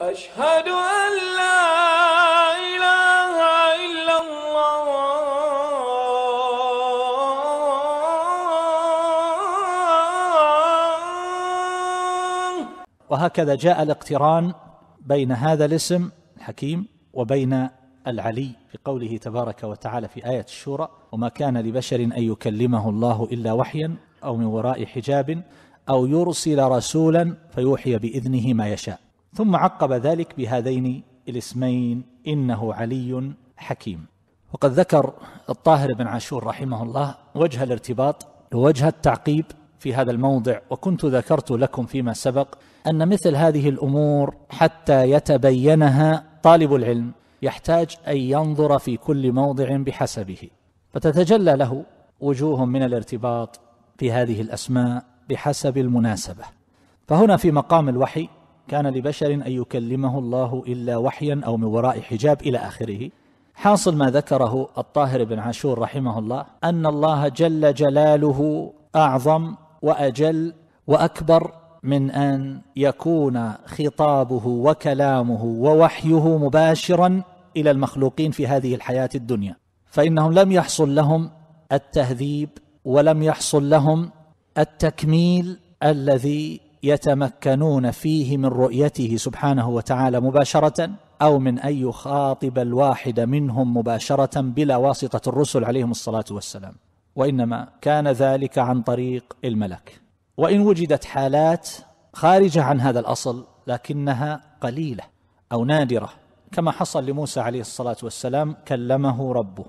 أشهد أن لا إله إلا الله وهكذا جاء الاقتران بين هذا الاسم الحكيم وبين العلي في قوله تبارك وتعالى في آية الشورى وما كان لبشر أن يكلمه الله إلا وحيا أو من وراء حجاب أو يرسل رسولا فيوحي بإذنه ما يشاء ثم عقب ذلك بهذين الاسمين انه علي حكيم وقد ذكر الطاهر بن عاشور رحمه الله وجه الارتباط ووجه التعقيب في هذا الموضع وكنت ذكرت لكم فيما سبق ان مثل هذه الامور حتى يتبينها طالب العلم يحتاج ان ينظر في كل موضع بحسبه فتتجلى له وجوه من الارتباط في هذه الاسماء بحسب المناسبه فهنا في مقام الوحي كان لبشر أن يكلمه الله إلا وحيا أو من وراء حجاب إلى آخره حاصل ما ذكره الطاهر بن عاشور رحمه الله أن الله جل جلاله أعظم وأجل وأكبر من أن يكون خطابه وكلامه ووحيه مباشرا إلى المخلوقين في هذه الحياة الدنيا فإنهم لم يحصل لهم التهذيب ولم يحصل لهم التكميل الذي يتمكنون فيه من رؤيته سبحانه وتعالى مباشره او من ان يخاطب الواحد منهم مباشره بلا واسطه الرسل عليهم الصلاه والسلام وانما كان ذلك عن طريق الملك وان وجدت حالات خارجه عن هذا الاصل لكنها قليله او نادره كما حصل لموسى عليه الصلاه والسلام كلمه ربه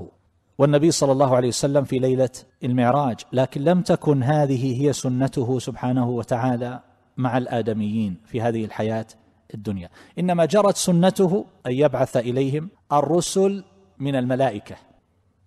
والنبي صلى الله عليه وسلم في ليله المعراج لكن لم تكن هذه هي سنته سبحانه وتعالى مع الآدميين في هذه الحياة الدنيا إنما جرت سنته أن يبعث إليهم الرسل من الملائكة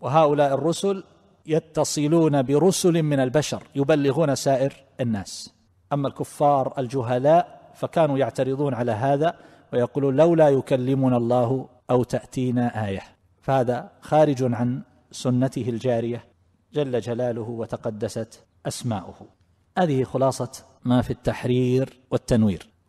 وهؤلاء الرسل يتصلون برسل من البشر يبلغون سائر الناس أما الكفار الجهلاء فكانوا يعترضون على هذا ويقولون لولا يكلمنا الله أو تأتينا آية فهذا خارج عن سنته الجارية جل جلاله وتقدست أسماؤه هذه خلاصة ما في التحرير والتنوير